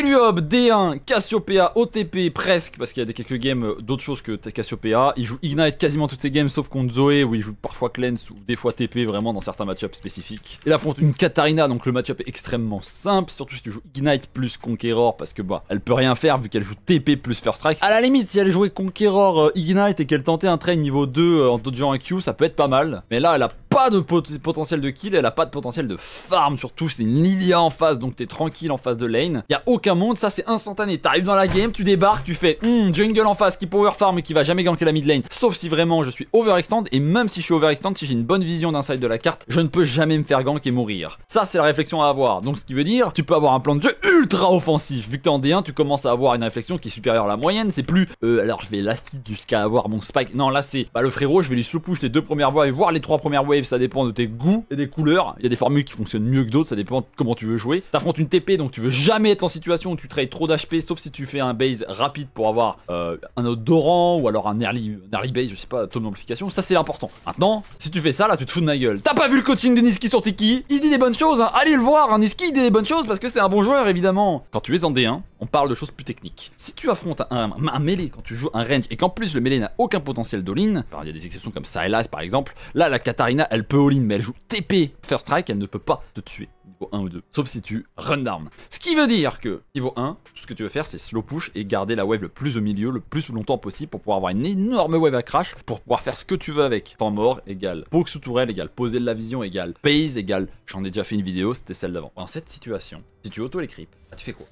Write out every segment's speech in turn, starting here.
D1, Cassiopeia, OTP presque, parce qu'il y a des quelques games euh, d'autres choses que Cassiopeia. Il joue Ignite quasiment toutes ses games, sauf contre Zoé, où il joue parfois Clens ou des fois TP, vraiment dans certains matchups spécifiques. Et Il affronte une Katarina, donc le matchup est extrêmement simple, surtout si tu joues Ignite plus Conqueror, parce que bah, elle peut rien faire vu qu'elle joue TP plus First Strike. À la limite, si elle jouait Conqueror euh, Ignite et qu'elle tentait un trade niveau 2 en euh, en dodgeant un Q, ça peut être pas mal. Mais là, elle a pas de potentiel de kill, elle a pas de potentiel de farm surtout, c'est une Lilia en face, donc t'es tranquille en face de lane. Y a aucun monde, ça c'est instantané. T'arrives dans la game, tu débarques, tu fais hmm, jungle en face qui power farm et qui va jamais ganker la mid lane. Sauf si vraiment je suis overextend, et même si je suis overextend, si j'ai une bonne vision d'inside de la carte, je ne peux jamais me faire gank et mourir. Ça c'est la réflexion à avoir. Donc ce qui veut dire, tu peux avoir un plan de jeu ultra offensif. Vu que t'es en D1, tu commences à avoir une réflexion qui est supérieure à la moyenne. C'est plus, euh, alors je vais last jusqu'à avoir mon spike. Non, là c'est, bah le frérot, je vais lui sous les deux premières et voir les trois premières waves ça dépend de tes goûts et des couleurs. Il y a des formules qui fonctionnent mieux que d'autres, ça dépend de comment tu veux jouer. T'affrontes une TP, donc tu veux jamais être en situation où tu trades trop d'HP, sauf si tu fais un base rapide pour avoir euh, un un odorant ou alors un early, early base, je sais pas, taux d'amplification. Ça, c'est important. Maintenant, si tu fais ça, là, tu te fous de ma gueule. T'as pas vu le coaching de Niski sur Tiki Il dit des bonnes choses, hein. allez le voir, hein. Niski, il dit des bonnes choses parce que c'est un bon joueur, évidemment. Quand tu es en D1, on parle de choses plus techniques. Si tu affrontes un, un, quand tu joues un range et qu'en plus le mêlée n'a aucun potentiel d'all-in, il y a des exceptions comme Sylas par exemple, là la Katarina elle peut all-in, mais elle joue TP First Strike, elle ne peut pas te tuer niveau 1 ou 2. Sauf si tu run down. Ce qui veut dire que niveau 1, tout ce que tu veux faire, c'est slow push et garder la wave le plus au milieu, le plus longtemps possible pour pouvoir avoir une énorme wave à crash, pour pouvoir faire ce que tu veux avec. Temps mort égale poke sous tourelle égale poser de la vision égale pays égale. J'en ai déjà fait une vidéo, c'était celle d'avant. En cette situation, si tu auto les creeps, bah, tu fais quoi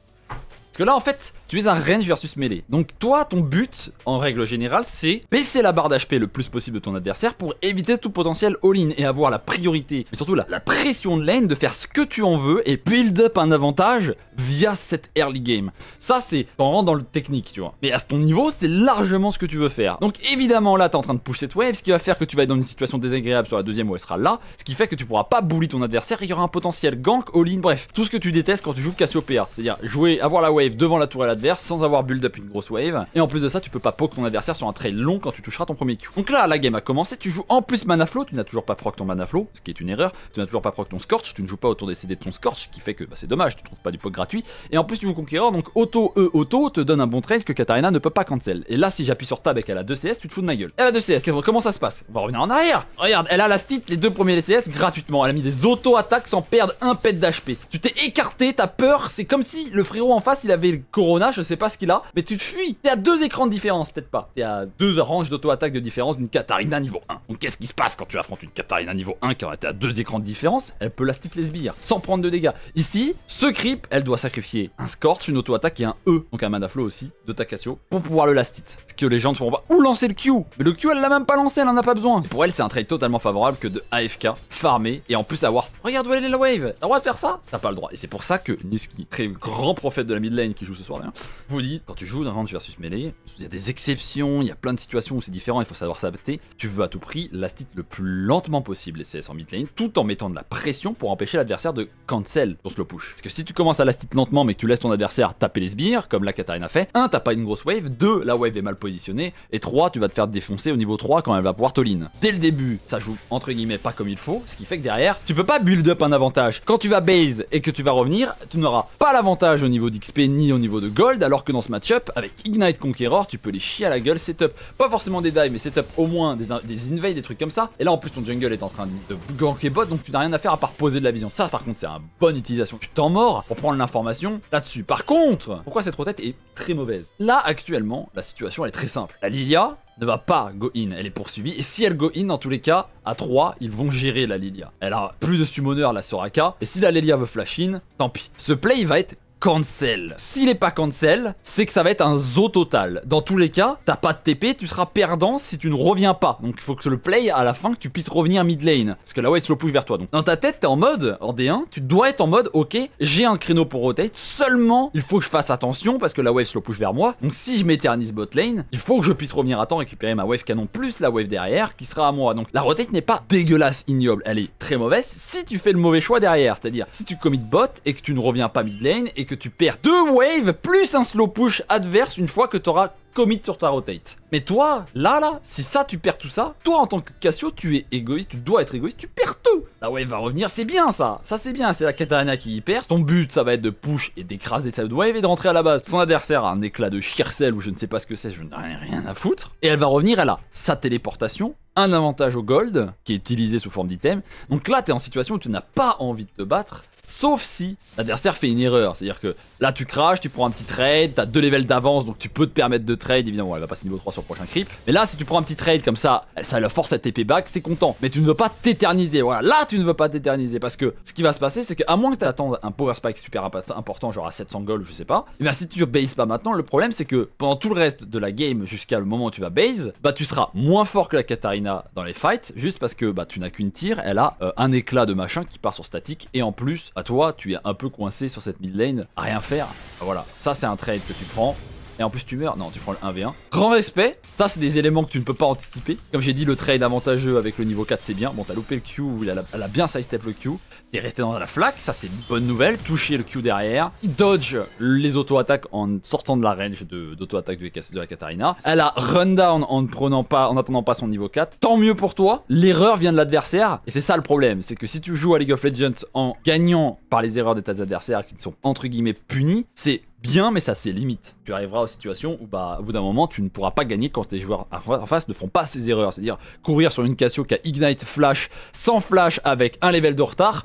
que là, en fait, tu es un range versus melee. Donc toi, ton but, en règle générale, c'est baisser la barre d'HP le plus possible de ton adversaire pour éviter tout potentiel all-in et avoir la priorité, mais surtout la, pression de lane de faire ce que tu en veux et build up un avantage via cette early game. Ça, c'est en rentre dans le technique, tu vois. Mais à ton niveau, c'est largement ce que tu veux faire. Donc évidemment, là, es en train de push cette wave, ce qui va faire que tu vas être dans une situation désagréable sur la deuxième où elle sera là, ce qui fait que tu pourras pas bully ton adversaire et il y aura un potentiel gank, all-in, bref, tout ce que tu détestes quand tu joues Cassiopeia. C'est-à-dire jouer, avoir la wave devant la tour tourelle adverse sans avoir build up une grosse wave. Et en plus de ça, tu peux pas poke ton adversaire sur un trail long quand tu toucheras ton premier Q. Donc là, la game a commencé, tu joues en plus mana flow, tu n'as toujours pas proc ton mana flow, ce qui est une erreur, tu n'as toujours pas proc ton scorch, tu ne joues pas autour des CD de ton scorch, qui fait que bah, c'est dommage, tu trouves pas du poke gratuit. Et en plus, tu joues conquérant, donc auto E auto te donne un bon trade que Katarina ne peut pas cancel. Et là, si j'appuie sur tab et qu'elle a 2 CS, tu te fous de ma gueule. Elle a 2 CS, comment ça se passe On va revenir en arrière. Regarde, elle a la stit, les deux premiers CS gratuitement. Elle a mis des auto-attaques sans perdre un pet d'HP. Tu t'es écarté, t'as peur, c'est comme si le frérot en face il avait le Corona, je sais pas ce qu'il a, mais tu te fuis. T'es à deux écrans de différence, peut-être pas. T'es à deux ranges d'auto-attaque de différence d'une Katarina niveau 1. Donc qu'est-ce qui se passe quand tu affrontes une Katarina niveau 1 qui aurait été à deux écrans de différence Elle peut lastit les sbires sans prendre de dégâts. Ici, ce creep, elle doit sacrifier un Scorch, une auto-attaque et un E, donc un flow aussi, de Takasio, pour pouvoir le last hit. Ce que les gens ne feront pas. Ou lancer le Q Mais le Q, elle l'a même pas lancé, elle en a pas besoin. Pour elle, c'est un trade totalement favorable que de AFK, farmer et en plus avoir. Regarde où elle est la wave T'as le droit de faire ça T'as pas le droit. Et c'est pour ça que Niski, très grand prophète de la mid lane, qui joue ce soir vous dites quand tu joues dans range versus melee, il y a des exceptions, il y a plein de situations où c'est différent, il faut savoir s'adapter. Tu veux à tout prix la le plus lentement possible les CS en mid lane, tout en mettant de la pression pour empêcher l'adversaire de cancel se slow push. Parce que si tu commences à la lentement mais que tu laisses ton adversaire taper les sbires, comme la Katarina fait, 1 t'as pas une grosse wave, 2 la wave est mal positionnée, et 3 tu vas te faire défoncer au niveau 3 quand elle va pouvoir toline. Dès le début, ça joue entre guillemets pas comme il faut, ce qui fait que derrière, tu peux pas build up un avantage. Quand tu vas base et que tu vas revenir, tu n'auras pas l'avantage au niveau d'XP ni au niveau de gold, alors que dans ce matchup avec Ignite Conqueror, tu peux les chier à la gueule, setup, pas forcément des dives, mais setup au moins des, des invades, des trucs comme ça. Et là, en plus, ton jungle est en train de ganker bot, donc tu n'as rien à faire à part poser de la vision. Ça, par contre, c'est une bonne utilisation tu t'en mort pour prendre l'information là-dessus. Par contre, pourquoi cette tête est très mauvaise Là, actuellement, la situation, est très simple. La Lilia, ne va pas go in, elle est poursuivie. Et si elle go in, dans tous les cas, à 3, ils vont gérer la Lilia. Elle a plus de summoner, la Soraka. Et si la Lilia veut flash in, tant pis. Ce play va être cancel. S'il n'est pas cancel, c'est que ça va être un zoo total. Dans tous les cas, t'as pas de TP, tu seras perdant si tu ne reviens pas. Donc il faut que le play à la fin que tu puisses revenir mid lane. Parce que la wave se slow vers toi. Donc dans ta tête, t'es en mode, en D1, tu dois être en mode, ok, j'ai un créneau pour rotate, seulement il faut que je fasse attention parce que la wave slow pousse vers moi. Donc si je m'éternise bot lane, il faut que je puisse revenir à temps, récupérer ma wave canon plus la wave derrière qui sera à moi. Donc la rotate n'est pas dégueulasse, ignoble, elle est très mauvaise si tu fais le mauvais choix derrière. C'est-à-dire si tu commit bot et que tu ne reviens pas mid lane et que que tu perds deux waves plus un slow push adverse une fois que tu auras commit sur ta rotate. Mais toi, là, là, si ça, tu perds tout ça, toi, en tant que Cassio, tu es égoïste, tu dois être égoïste, tu perds tout. La wave va revenir, c'est bien ça. Ça, c'est bien, c'est la Katarina qui y perd. Son but, ça va être de push et d'écraser sa wave et de rentrer à la base. Son adversaire a un éclat de chircel ou je ne sais pas ce que c'est, je n'ai rien à foutre. Et elle va revenir, elle a sa téléportation, un avantage au gold, qui est utilisé sous forme d'item. Donc là, tu es en situation où tu n'as pas envie de te battre, sauf si l'adversaire fait une erreur. C'est-à-dire que là, tu craches, tu prends un petit trade, tu as deux levels d'avance, donc tu peux te permettre de trade. Évidemment, elle va passer niveau 3 sur le prochain creep. Mais là, si tu prends un petit trade comme ça, ça la force à TP back, c'est content. Mais tu ne veux pas t'éterniser. Voilà, là, tu ne veux pas t'éterniser parce que ce qui va se passer, c'est qu'à moins que tu attends un power spike super important, genre à 700 gold, je sais pas, et eh bien si tu base pas maintenant, le problème c'est que pendant tout le reste de la game jusqu'à le moment où tu vas base, bah tu seras moins fort que la Katarina dans les fights, juste parce que bah, tu n'as qu'une tire, elle a euh, un éclat de machin qui part sur statique, et en plus, à toi, tu es un peu coincé sur cette mid lane, à rien faire. Ah, voilà, ça c'est un trade que tu prends, et en plus tu meurs. Non, tu prends le 1v1. Grand respect. Ça, c'est des éléments que tu ne peux pas anticiper. Comme j'ai dit, le trade avantageux avec le niveau 4, c'est bien. Bon, t'as loupé le Q, elle a, a bien sidestep le Q. T'es resté dans la flaque, ça c'est une bonne nouvelle, toucher le Q derrière, il dodge les auto-attaques en sortant de la range d'auto-attaque de, la Katarina, elle a run down en ne prenant pas, en attendant pas son niveau 4, tant mieux pour toi, l'erreur vient de l'adversaire, et c'est ça le problème, c'est que si tu joues à League of Legends en gagnant par les erreurs de tes adversaires qui sont entre guillemets punis, c'est bien, mais ça c'est limite. Tu arriveras aux situations où, bah, au bout d'un moment, tu ne pourras pas gagner quand tes joueurs en face ne font pas ces erreurs. C'est-à-dire courir sur une Cassio qui a Ignite Flash sans Flash avec un level de retard,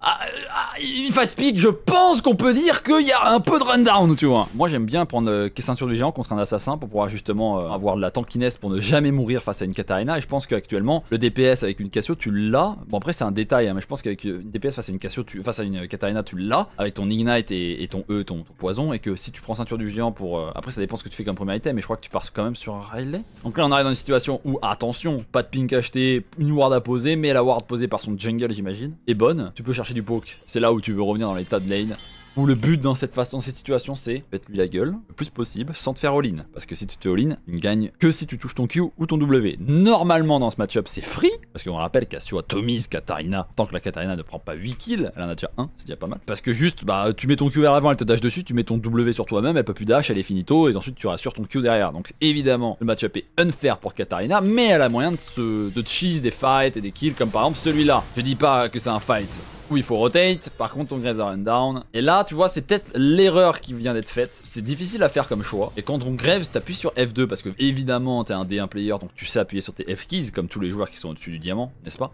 ah une euh, ah, fast pick, je pense qu'on peut dire qu'il y a un peu de rundown, tu vois. Moi, j'aime bien prendre euh, ceinture du géant contre un assassin pour pouvoir justement euh, avoir de la tankiness pour ne jamais mourir face à une Katarina. Et je pense qu'actuellement, le DPS avec une Cassio, tu l'as. Bon, après, c'est un détail, hein, mais je pense qu'avec une DPS face à une Cassio, face à une Katarina, tu l'as avec ton Ignite et, ton E, ton, poison. Et que si tu prends ceinture du géant pour. Après, ça dépend ce que tu fais comme premier item, mais je crois que tu pars quand même sur un Donc là, on arrive dans une situation où, attention, pas de pink acheté, une ward à poser, mais la ward posée par son jungle, j'imagine, est bonne. Tu peux chercher c'est là où tu veux revenir dans l'état de lane. Où le but dans cette cette situation, c'est mettre lui la gueule le plus possible sans te faire all-in. Parce que si tu te all-in, il ne gagne que si tu touches ton Q ou ton W. Normalement, dans ce match-up, c'est free. Parce qu'on rappelle qu'à atomise Katarina, tant que la Katarina ne prend pas 8 kills, elle en a déjà 1, c'est déjà pas mal. Parce que juste, bah, tu mets ton Q vers l'avant, elle te dash dessus, tu mets ton W sur toi-même, elle peut plus dash, elle est finito, et ensuite tu rassures ton Q derrière. Donc évidemment, le match-up est unfair pour Katarina, mais elle a moyen de, se, de cheese des fights et des kills, comme par exemple celui-là. Je dis pas que c'est un fight, où il faut rotate. Par contre, on Graves are down. Et là, tu vois, c'est peut-être l'erreur qui vient d'être faite. C'est difficile à faire comme choix. Et quand on Graves, t'appuies sur F2 parce que évidemment, t'es un D1 player, donc tu sais appuyer sur tes F keys comme tous les joueurs qui sont au-dessus du diamant, n'est-ce pas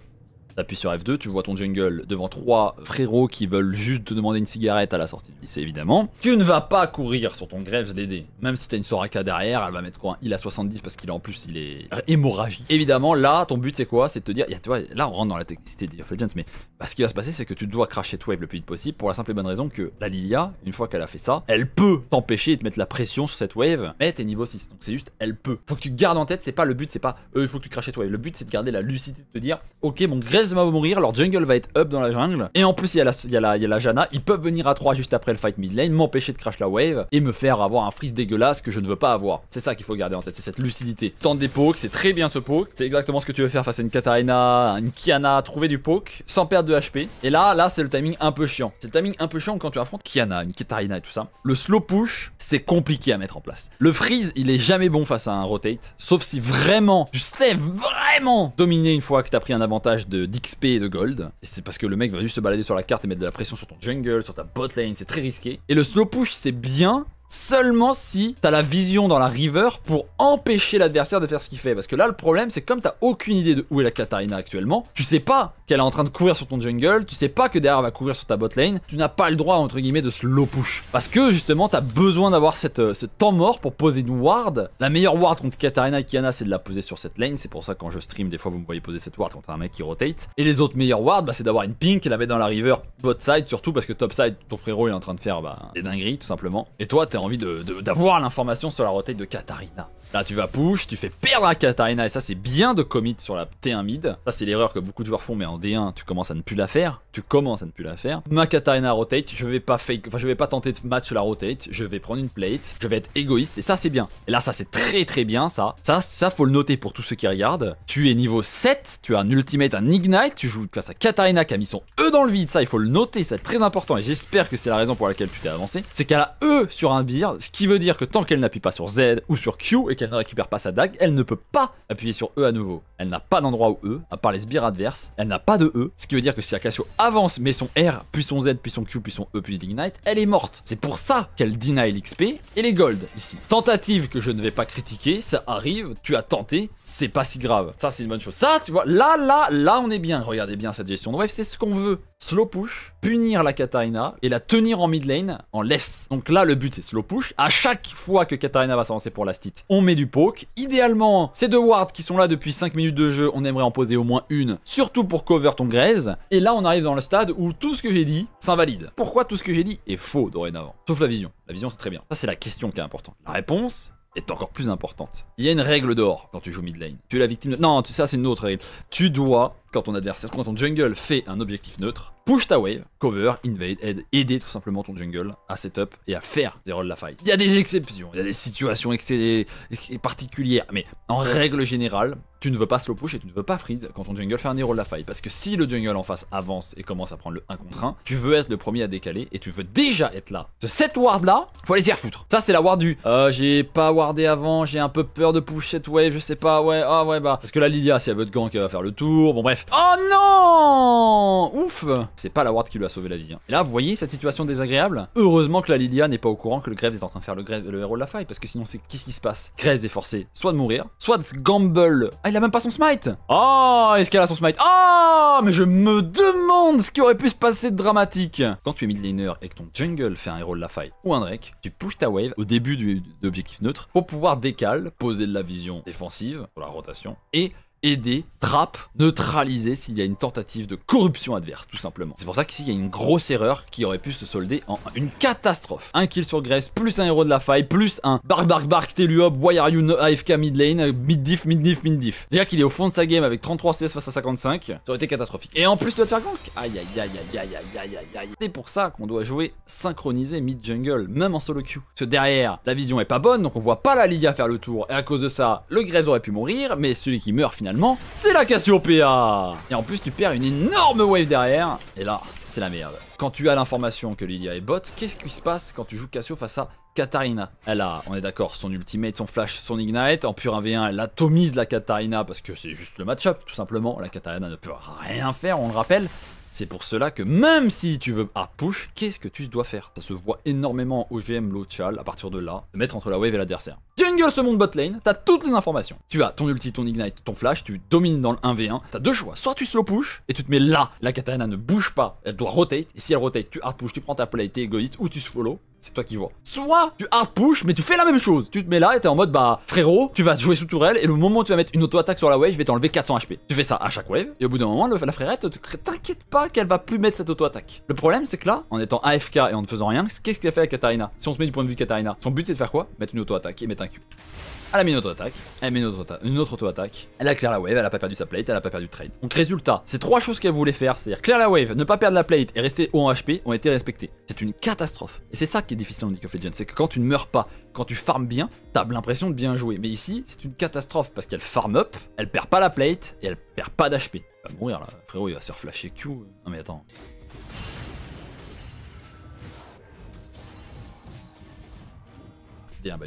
T'appuies sur F2, tu vois ton jungle devant trois frérots qui veulent juste te demander une cigarette à la sortie. lycée évidemment. Tu ne vas pas courir sur ton grève DD. Même si t'as une Soraka derrière, elle va mettre quoi Il a 70 parce qu'il en plus il est hémorragique. Évidemment, là, ton but c'est quoi C'est de te dire, tu vois, là on rentre dans la technicité des Legends, mais bah, ce qui va se passer c'est que tu dois cracher Wave le plus vite possible pour la simple et bonne raison que la Lilia, une fois qu'elle a fait ça, elle peut t'empêcher et te mettre la pression sur cette wave, mais t'es niveau 6. Donc c'est juste, elle peut. Faut que tu gardes en tête, c'est pas le but, c'est pas, eux il faut que tu craches Wave. Le but c'est de garder la lucidité de te dire, ok, mon va mourir, leur jungle va être up dans la jungle. Et en plus, il y, a la, Jana. Ils peuvent venir à 3 juste après le fight mid lane, m'empêcher de crash la wave et me faire avoir un freeze dégueulasse que je ne veux pas avoir. C'est ça qu'il faut garder en tête, c'est cette lucidité. Tente des pokes, c'est très bien ce poke. C'est exactement ce que tu veux faire face à une Katarina, une Kiana. Trouver du poke sans perdre de HP. Et là, là, c'est le timing un peu chiant. C'est le timing un peu chiant quand tu affrontes Kiana, une Katarina et tout ça. Le slow push, c'est compliqué à mettre en place. Le freeze, il est jamais bon face à un rotate. Sauf si vraiment, tu sais vraiment dominer une fois que as pris un avantage de d'XP et de gold. C'est parce que le mec va juste se balader sur la carte et mettre de la pression sur ton jungle, sur ta bot lane, c'est très risqué. Et le slow push c'est bien, seulement si t'as la vision dans la river pour empêcher l'adversaire de faire ce qu'il fait. Parce que là, le problème, c'est comme t'as aucune idée de où est la Katarina actuellement, tu sais pas qu'elle est en train de courir sur ton jungle, tu sais pas que derrière elle va courir sur ta bot lane, tu n'as pas le droit, entre guillemets, de slow push. Parce que justement, t'as besoin d'avoir euh, ce temps mort pour poser une ward. La meilleure ward contre Katarina et Kiana, c'est de la poser sur cette lane. C'est pour ça quand je stream, des fois, vous me voyez poser cette ward contre un mec qui rotate. Et les autres meilleures wards, bah, c'est d'avoir une pink qu'elle avait dans la river bot side, surtout parce que top side, ton frérot, il est en train de faire bah, des dingueries, tout simplement. Et toi, t'es envie d'avoir l'information sur la rotate de Katarina. Là, tu vas push, tu fais perdre à Katarina, et ça, c'est bien de commit sur la T1 mid. Ça, c'est l'erreur que beaucoup de joueurs font, mais en D1, tu commences à ne plus la faire. Tu commences à ne plus la faire. Ma Katarina rotate, je vais pas fake, enfin, je vais pas tenter de match la rotate, je vais prendre une plate, je vais être égoïste, et ça, c'est bien. Et là, ça, c'est très très bien, ça. Ça, ça, faut le noter pour tous ceux qui regardent. Tu es niveau 7, tu as un ultimate, un ignite, tu joues face à Katarina qui a mis son E dans le vide, ça, il faut le noter, c'est très important, et j'espère que c'est la raison pour laquelle tu t'es avancé. C'est qu'elle a E sur un ce qui veut dire que tant qu'elle n'appuie pas sur Z ou sur Q et qu'elle ne récupère pas sa dague, elle ne peut pas appuyer sur E à nouveau elle n'a pas d'endroit où E, à part les sbires adverses, elle n'a pas de E, ce qui veut dire que si Cassio avance, Mais son R, puis son Z, puis son Q, puis son E, puis l'Ignite, elle est morte. C'est pour ça qu'elle deny l'XP et les gold ici. Tentative que je ne vais pas critiquer, ça arrive, tu as tenté, c'est pas si grave. Ça, c'est une bonne chose. Ça, tu vois, là, là, là, on est bien. Regardez bien cette gestion de c'est ce qu'on veut. Slow push, punir la Katarina et la tenir en mid lane en laisse. Donc là, le but, est slow push. À chaque fois que Katarina va s'avancer pour la stit, on met du poke. Idéalement, ces deux wards qui sont là depuis 5 minutes de jeu, on aimerait en poser au moins une, surtout pour cover ton Graves. Et là, on arrive dans le stade où tout ce que j'ai dit s'invalide. Pourquoi tout ce que j'ai dit est faux dorénavant Sauf la vision. La vision, c'est très bien. Ça, c'est la question qui est importante. La réponse, est encore plus importante. Il y a une règle d'or quand tu joues mid lane. Tu es la victime de... Non, ça c'est une autre règle. Tu dois quand ton adversaire, quand ton jungle fait un objectif neutre, push ta wave, cover, invade, aide, aider tout simplement ton jungle à setup et à faire des rolls de la faille. Il y a des exceptions, il y a des situations particulières, mais en règle générale, tu ne veux pas slow push et tu ne veux pas freeze quand ton jungle fait un roll de la faille. Parce que si le jungle en face avance et commence à prendre le 1 contre 1, tu veux être le premier à décaler et tu veux déjà être là. cette ward là, faut aller se faire foutre. Ça c'est la ward du euh, j'ai pas wardé avant, j'ai un peu peur de push cette wave, je sais pas, ouais, ah ouais bah. Parce que là Lilia, c'est elle veut de qui va faire le tour. Bon bref, Oh non Ouf C'est pas la Ward qui lui a sauvé la vie. Hein. Et là, vous voyez cette situation désagréable Heureusement que la Lilia n'est pas au courant que le Graves est en train de faire le, héros de la faille, parce que sinon, c'est qu'est-ce qui se passe Graves est forcé soit de mourir, soit de gamble. Ah, il a même pas son smite Oh, est-ce qu'elle a son smite Oh, mais je me demande ce qui aurait pu se passer de dramatique Quand tu es laner et que ton jungle fait un héros de la faille ou un Drake, tu pushes ta wave au début de neutre pour pouvoir décaler, poser de la vision défensive pour la rotation et aider, trappe, neutraliser s'il y a une tentative de corruption adverse, tout simplement. C'est pour ça qu'ici, il y a une grosse erreur qui aurait pu se solder en une catastrophe. Un kill sur Graves, plus un héros de la faille, plus un bark bark bark, Teluob, why are you no AFK mid lane, euh, mid diff, mid diff, mid diff. Déjà qu'il est au fond de sa game avec 33 CS face à 55, ça aurait été catastrophique. Et en plus, le vas te faire gank. Aïe aïe aïe aïe aïe aïe aïe aïe. C'est pour ça qu'on doit jouer synchronisé mid jungle, même en solo queue. Parce que derrière, la vision est pas bonne, donc on voit pas la à faire le tour. Et à cause de ça, le Graves aurait pu mourir, mais celui qui meurt finalement c'est la Cassiopeia Et en plus, tu perds une énorme wave derrière. Et là, c'est la merde. Quand tu as l'information que Lydia est bot, qu'est-ce qui se passe quand tu joues Cassio face à Katarina Elle a, on est d'accord, son ultimate, son flash, son ignite. En pur 1v1, elle atomise la Katarina parce que c'est juste le match-up, tout simplement. La Katarina ne peut rien faire, on le rappelle. C'est pour cela que même si tu veux hard push, qu'est-ce que tu dois faire Ça se voit énormément au GM chal, à partir de là, de mettre entre la wave et l'adversaire. Jungle ce monde bot lane, t'as toutes les informations. Tu as ton ulti, ton ignite, ton flash, tu domines dans le 1v1, t'as deux choix. Soit tu slow push et tu te mets là, la Katarina ne bouge pas, elle doit rotate, et si elle rotate, tu hard push, tu prends ta t'es égoïste ou tu follow, c'est toi qui vois. Soit tu hard push, mais tu fais la même chose. Tu te mets là et t'es en mode bah frérot, tu vas jouer sous tourelle et le moment où tu vas mettre une auto-attaque sur la wave, je vais t'enlever 400 HP. Tu fais ça à chaque wave et au bout d'un moment, la frérette, t'inquiète pas qu'elle va plus mettre cette auto-attaque. Le problème c'est que là, en étant AFK et en ne faisant rien, qu'est-ce qu'elle fait avec Katarina Si on se met du point de vue Katarina, son but c'est de faire quoi Mettre une auto-attaque et mettre un cube. Elle ah, a mis une autre attaque, elle met une autre, une autre auto-attaque, elle a clair la wave, elle a pas perdu sa plate, elle a pas perdu de trade. Donc résultat, ces trois choses qu'elle voulait faire, c'est-à-dire clair la wave, ne pas perdre la plate et rester haut en HP, ont été respectées. C'est une catastrophe. Et c'est ça qui est difficile en League of Legends, c'est que quand tu ne meurs pas, quand tu farmes bien, t'as l'impression de bien jouer. Mais ici, c'est une catastrophe parce qu'elle farm up, elle perd pas la plate et elle perd pas d'HP. Elle va mourir là, frérot, il va se faire flasher Q. Non mais attends. bien,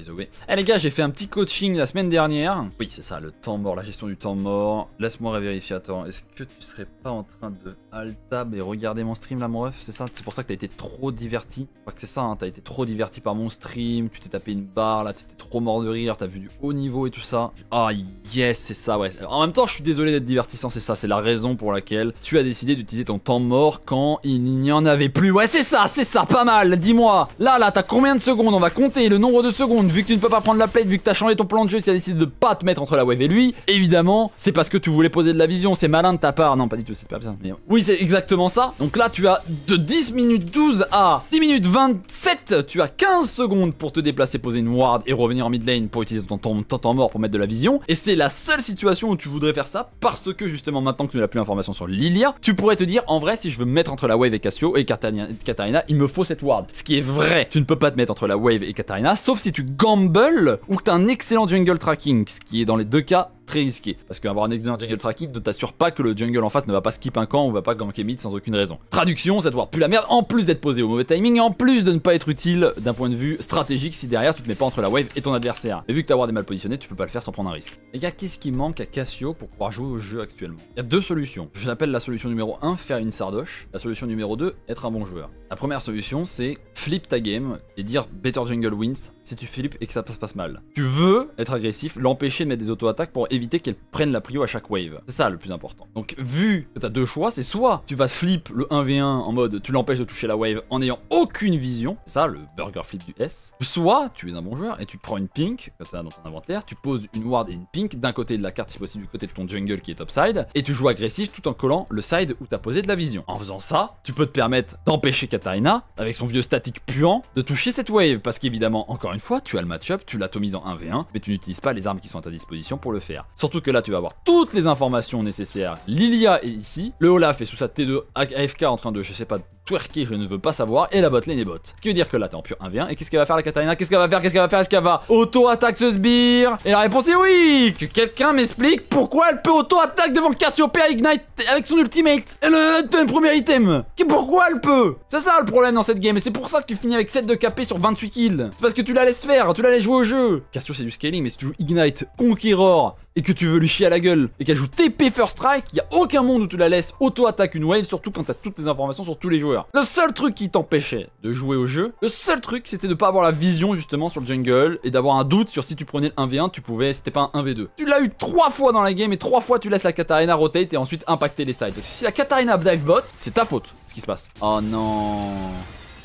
Eh les gars, j'ai fait un petit coaching la semaine dernière. Oui, c'est ça, le temps mort, la gestion du temps mort. Laisse-moi vérifier, attends, est-ce que tu serais pas en train de alt-tab et regarder mon stream là, mon ref C'est ça C'est pour ça que t'as été trop diverti crois que c'est ça, hein, t'as été trop diverti par mon stream, tu t'es tapé une barre là, t'étais trop mort de rire, t'as vu du haut niveau et tout ça. Ah yes, c'est ça, ouais. En même temps, je suis désolé d'être divertissant, c'est ça, c'est la raison pour laquelle tu as décidé d'utiliser ton temps mort quand il n'y en avait plus. Ouais, c'est ça, c'est ça, pas mal, dis-moi. Là, là, t'as combien de secondes On va compter le nombre de secondes vu que tu ne peux pas prendre la plate, vu que tu as changé ton plan de jeu, si as décidé de pas te mettre entre la wave et lui, évidemment, c'est parce que tu voulais poser de la vision, c'est malin de ta part. Non, pas du tout, c'est pas bien. Oui, c'est exactement ça. Donc là, tu as de 10 minutes 12 à 10 minutes 27, tu as 15 secondes pour te déplacer, poser une ward et revenir en mid lane pour utiliser ton temps, mort pour mettre de la vision. Et c'est la seule situation où tu voudrais faire ça parce que justement, maintenant que tu n'as plus l'information sur Lilia, tu pourrais te dire en vrai, si je veux me mettre entre la wave et Cassio et Katarina, il me faut cette ward. Ce qui est vrai, tu ne peux pas te mettre entre la wave et Katarina sauf si tu gambles ou que tu as un excellent jungle tracking, ce qui est dans les deux cas très risqué. Parce qu'avoir un excellent jungle tracking ne t'assure pas que le jungle en face ne va pas skip un camp ou va pas ganker mid sans aucune raison. Traduction, c'est de voir plus la merde, en plus d'être posé au mauvais timing, et en plus de ne pas être utile d'un point de vue stratégique si derrière tu te mets pas entre la wave et ton adversaire. Mais vu que t'as des mal positionnés, tu peux pas le faire sans prendre un risque. Les gars, qu'est-ce qui manque à Cassio pour pouvoir jouer au jeu actuellement Il y a deux solutions. Je l'appelle la solution numéro 1, faire une sardoche. La solution numéro 2, être un bon joueur. La première solution, c'est flip ta game et dire better jungle wins si tu flips et que ça se passe mal. Tu veux être agressif, l'empêcher de mettre des auto-attaques pour éviter qu'elle prenne la prio à chaque wave. C'est ça le plus important. Donc vu que t'as deux choix, c'est soit tu vas flip le 1v1 en mode tu l'empêches de toucher la wave en n'ayant aucune vision, c'est ça le burger flip du S, soit tu es un bon joueur et tu prends une pink que t'as dans ton inventaire, tu poses une ward et une pink d'un côté de la carte si possible du côté de ton jungle qui est topside, et tu joues agressif tout en collant le side où as posé de la vision. En faisant ça, tu peux te permettre d'empêcher Katarina, avec son vieux statique puant, de toucher cette wave, parce qu'évidemment, encore une fois, tu as le match-up, tu l'atomises en 1v1, mais tu n'utilises pas les armes qui sont à ta disposition pour le faire. Surtout que là, tu vas avoir toutes les informations nécessaires. Lilia est ici. Le Olaf est sous sa T2 AFK en train de, je sais pas, twerker, je ne veux pas savoir, et la botte est bot. Ce qui veut dire que là, t'es en pur 1v1, et qu'est-ce qu'elle va faire la Katarina Qu'est-ce qu'elle va faire Qu'est-ce qu'elle va faire Est-ce qu'elle va auto-attaque ce sbire Et la réponse est oui Que quelqu'un m'explique pourquoi elle peut auto-attaque devant Cassiopeia Ignite avec son ultimate Elle le premier item Pourquoi elle peut C'est ça le problème dans cette game, et c'est pour ça que tu finis avec 7 de KP sur 28 kills. C'est Parce que tu la laisses faire, tu la laisses jouer au jeu. Cassio c'est du scaling, mais si tu joues Ignite, Conqueror, et que tu veux lui chier à la gueule et qu'elle joue TP First Strike, il a aucun monde où tu la laisses auto-attaque une wave, surtout quand tu toutes les informations sur tous les joueurs. Le seul truc qui t'empêchait de jouer au jeu, le seul truc, c'était de pas avoir la vision justement sur le jungle et d'avoir un doute sur si tu prenais le 1v1, tu pouvais, c'était pas un 1v2. Tu l'as eu trois fois dans la game et trois fois tu laisses la Katarina rotate et ensuite impacter les sides. Parce que si la Katarina dive bot, c'est ta faute ce qui se passe. Oh non.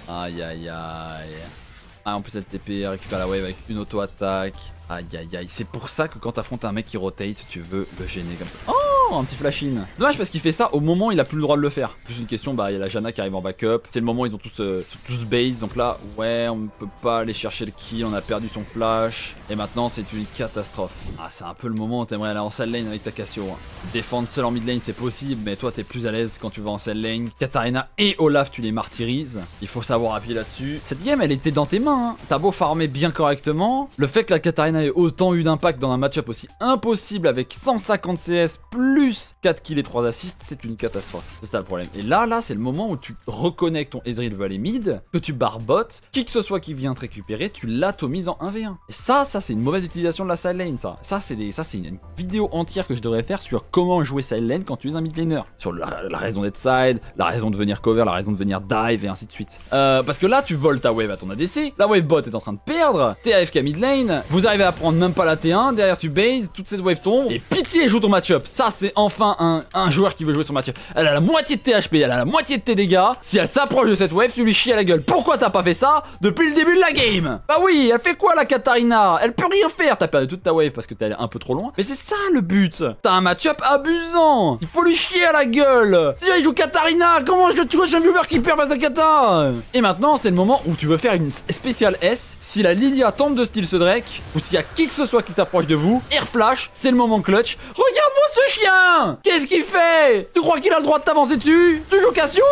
Aïe aïe aïe. Ah en plus elle TP, récupère la wave avec une auto-attaque. Aïe aïe aïe, c'est pour ça que quand t'affrontes un mec qui rotate, tu veux le gêner comme ça. Oh, un petit flash in Dommage parce qu'il fait ça au moment où il a plus le droit de le faire. Plus une question, bah il y a la Jana qui arrive en backup, c'est le moment où ils ont tous, euh, tous base, donc là, ouais, on ne peut pas aller chercher le kill, on a perdu son flash, et maintenant c'est une catastrophe. Ah, c'est un peu le moment où t'aimerais aller en side lane avec ta Cassio. Hein. Défendre seul en mid lane, c'est possible, mais toi t'es plus à l'aise quand tu vas en side lane. Katarina et Olaf, tu les martyrises, il faut savoir appuyer là-dessus. Cette game, elle était dans tes mains, hein. t'as beau farmer bien correctement, le fait que la Katarina autant eu d'impact dans un match-up aussi impossible avec 150 CS plus 4 kills et 3 assists, c'est une catastrophe. C'est ça le problème. Et là, là, c'est le moment où tu reconnais ton Ezreal Valley mid, que tu barbotes, qui que ce soit qui vient te récupérer, tu l'atomises en 1v1. Et ça, ça c'est une mauvaise utilisation de la side lane, ça. Ça, c'est une, une vidéo entière que je devrais faire sur comment jouer side lane quand tu es un mid laner. Sur la, raison d'être side, la raison de venir cover, la raison de venir dive et ainsi de suite. Euh, parce que là, tu voles ta wave à ton ADC, la wave bot est en train de perdre, t'es AFK mid lane, vous arrivez à prendre même pas la T1, derrière tu bases, toute cette wave tombe, et pitié joue ton match-up. Ça c'est enfin un, un, joueur qui veut jouer son match-up. Elle a la moitié de tes elle a la moitié de tes dégâts, si elle s'approche de cette wave, tu lui chies à la gueule. Pourquoi t'as pas fait ça depuis le début de la game Bah oui, elle fait quoi la Katarina Elle peut rien faire, t'as perdu toute ta wave parce que t'es allé un peu trop loin. Mais c'est ça le but T'as un match-up abusant Il faut lui chier à la gueule Déjà il joue Katarina Comment je, tu vois un joueur qui perd face à katar Et maintenant c'est le moment où tu veux faire une spéciale S si la Lilia tente de style ce Drake ou si s'il y a qui que ce soit qui s'approche de vous, air flash, c'est le moment clutch. Regarde-moi ce chien Qu'est-ce qu'il fait Tu crois qu'il a le droit de t'avancer dessus Toujours Cassio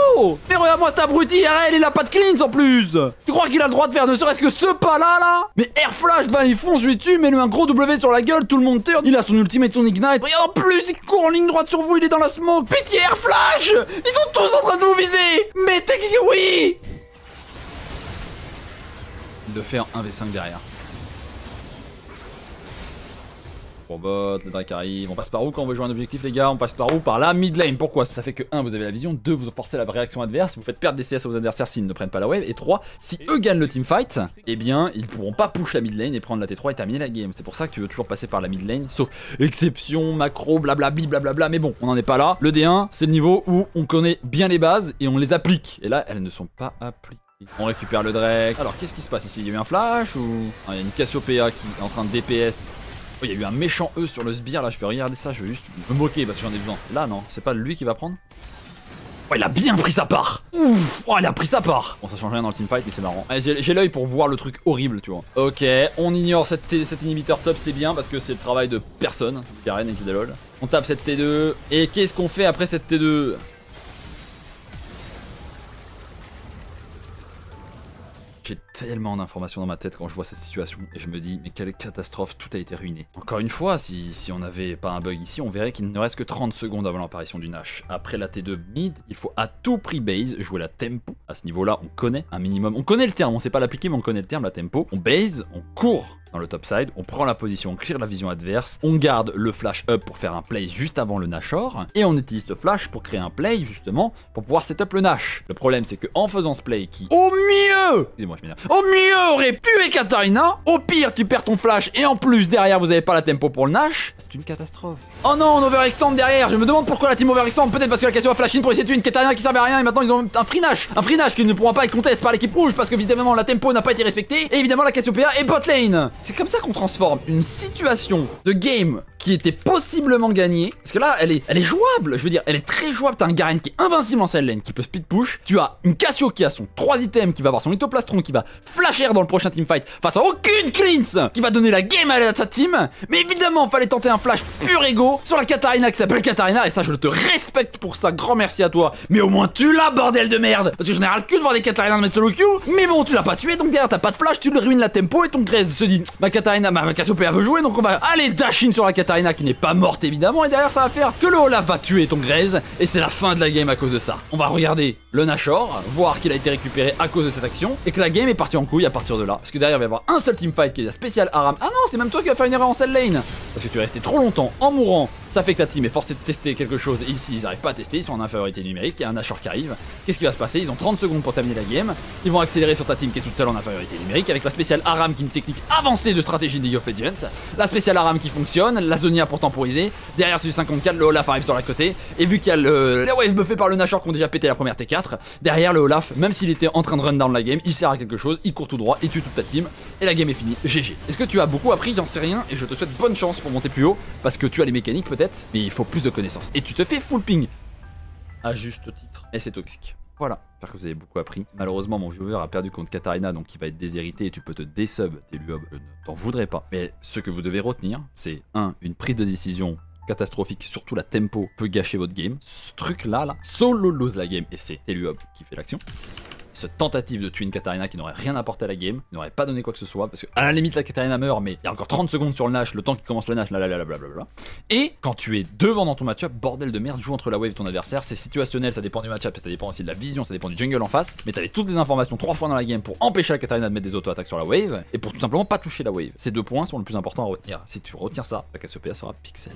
Mais regarde-moi cet abruti, RL, il a pas de cleans en plus Tu crois qu'il a le droit de faire ne serait-ce que ce pas-là, là Mais air flash, va, il fonce, lui tue, mets-lui un gros W sur la gueule, tout le monde turn, il a son ultimate, son ignite. Regarde en plus, il court en ligne droite sur vous, il est dans la smoke. Pitié, air flash Ils sont tous en train de vous viser Mais t'es oui de faire un V5 derrière. robot, le drake arrive. On passe par où quand on veut jouer un objectif, les gars On passe par où Par la mid lane. Pourquoi Ça fait que 1, vous avez la vision. 2, vous forcez la réaction adverse. Vous faites perdre des CS à vos adversaires s'ils ne prennent pas la wave. Et 3, si eux gagnent le team fight, eh bien, ils pourront pas push la mid lane et prendre la T3 et terminer la game. C'est pour ça que tu veux toujours passer par la mid lane. Sauf exception, macro, blablabli, blablabla. Mais bon, on n'en est pas là. Le D1, c'est le niveau où on connaît bien les bases et on les applique. Et là, elles ne sont pas appliquées. On récupère le Drake. Alors, qu'est-ce qui se passe ici Il y a eu un flash ou... Ah, il y a une Cassiopeia qui est en train de DPS Oh, il y a eu un méchant E sur le sbire, là, je vais regarder ça, je vais juste me moquer parce que j'en ai besoin. Là, non, c'est pas lui qui va prendre Oh, il a bien pris sa part Ouf Oh, il a pris sa part Bon, ça change rien dans le teamfight, mais c'est marrant. Eh, j'ai l'œil pour voir le truc horrible, tu vois. Ok, on ignore cette cet inhibiteur top, c'est bien, parce que c'est le travail de personne. Karen et Kidalol. On tape cette T2. Et qu'est-ce qu'on fait après cette T2 J'ai tellement d'informations dans ma tête quand je vois cette situation et je me dis mais quelle catastrophe, tout a été ruiné. Encore une fois, si, on n'avait pas un bug ici, on verrait qu'il ne reste que 30 secondes avant l'apparition du Nash. Après la T2 mid, il faut à tout prix base, jouer la tempo. À ce niveau-là, on connaît un minimum. On connaît le terme, on sait pas l'appliquer mais on connaît le terme, la tempo. On base, on court dans le side, on prend la position, on clear la vision adverse, on garde le flash up pour faire un play juste avant le Nashor, et on utilise ce flash pour créer un play justement pour pouvoir setup le Nash. Le problème c'est que en faisant ce play qui, au mieux, excusez-moi je m'énerve, au mieux aurait être Katarina, au pire tu perds ton flash et en plus derrière vous avez pas la tempo pour le Nash, c'est une catastrophe. Oh non, on overextend derrière, je me demande pourquoi la team overextend, peut-être parce que la question a flash in pour essayer de tuer une Katarina qui servait à rien et maintenant ils ont un free Nash, un free Nash qui ne pourra pas être contesté par l'équipe rouge parce que évidemment la tempo n'a pas été respectée et évidemment la PA est bot lane. C'est comme ça qu'on transforme une situation de game qui était possiblement gagné Parce que là, elle est, elle est jouable, je veux dire, elle est très jouable. T'as un Garen qui est invincible en lane, qui peut speed push. Tu as une Cassio qui a son 3 items, qui va avoir son Lithoplastron, qui va flasher dans le prochain fight face à aucune Cleans, qui va donner la game à sa team. Mais évidemment, fallait tenter un flash pur ego sur la Katarina qui s'appelle Katarina. Et ça, je te respecte pour ça. Grand merci à toi. Mais au moins, tu l'as, bordel de merde. Parce que j'en ai ras le cul de voir des Katarina de solo Q. Mais bon, tu l'as pas tué, donc derrière, t'as pas de flash, tu le ruines la tempo et ton Graze se dit Ma Katarina, ma, Cassiopeia veut jouer, donc on va aller dash sur la Katarina. Taina qui n'est pas morte évidemment, et derrière ça va faire que le Olaf va tuer ton Graves, et c'est la fin de la game à cause de ça. On va regarder le Nashor, voir qu'il a été récupéré à cause de cette action, et que la game est partie en couille à partir de là. Parce que derrière il va y avoir un seul teamfight qui est la spéciale Aram. Ah non, c'est même toi qui vas faire une erreur en cell lane Parce que tu es resté trop longtemps en mourant ça fait que ta team est forcée de tester quelque chose et ici ils n'arrivent pas à tester, ils sont en infériorité numérique, il un Nashor qui arrive. Qu'est-ce qui va se passer Ils ont 30 secondes pour terminer la game. Ils vont accélérer sur ta team qui est toute seule en infériorité numérique avec la spéciale Aram qui est une technique avancée de stratégie de League of Legends. La spéciale Aram qui fonctionne, la Zonia pour temporiser. Derrière celui 54, le Olaf arrive sur la côté. Et vu qu'il y a le, wave buffé par le Nashor qui ont déjà pété la première T4, derrière le Olaf, même s'il était en train de run down la game, il sert à quelque chose, il court tout droit, et tue toute ta team et la game est finie. GG. Est-ce que tu as beaucoup appris J'en sais rien et je te souhaite bonne chance pour monter plus haut parce que tu as les mécaniques peut-être mais il faut plus de connaissances. Et tu te fais full ping À juste titre. Et c'est toxique. Voilà, j'espère que vous avez beaucoup appris. Malheureusement, mon viewer a perdu contre Katarina, donc il va être déshérité et tu peux te désub tes ne t'en voudrais pas. Mais ce que vous devez retenir, c'est Un, une prise de décision catastrophique, surtout la tempo peut gâcher votre game. Ce truc là, là, solo lose la game et c'est Teluob qui fait l'action cette tentative de tuer une Katarina qui n'aurait rien apporté à la game, n'aurait pas donné quoi que ce soit, parce que à la limite la Katarina meurt, mais il y a encore 30 secondes sur le Nash, le temps qu'il commence le Nash, là, là, là, blablabla. Et quand tu es devant dans ton matchup, bordel de merde, joue entre la wave et ton adversaire, c'est situationnel, ça dépend du matchup, ça dépend aussi de la vision, ça dépend du jungle en face, mais t'avais toutes les informations trois fois dans la game pour empêcher la Katarina de mettre des auto-attaques sur la wave, et pour tout simplement pas toucher la wave. Ces deux points sont le plus important à retenir. Si tu retiens ça, la Cassiopeia e sera pixel.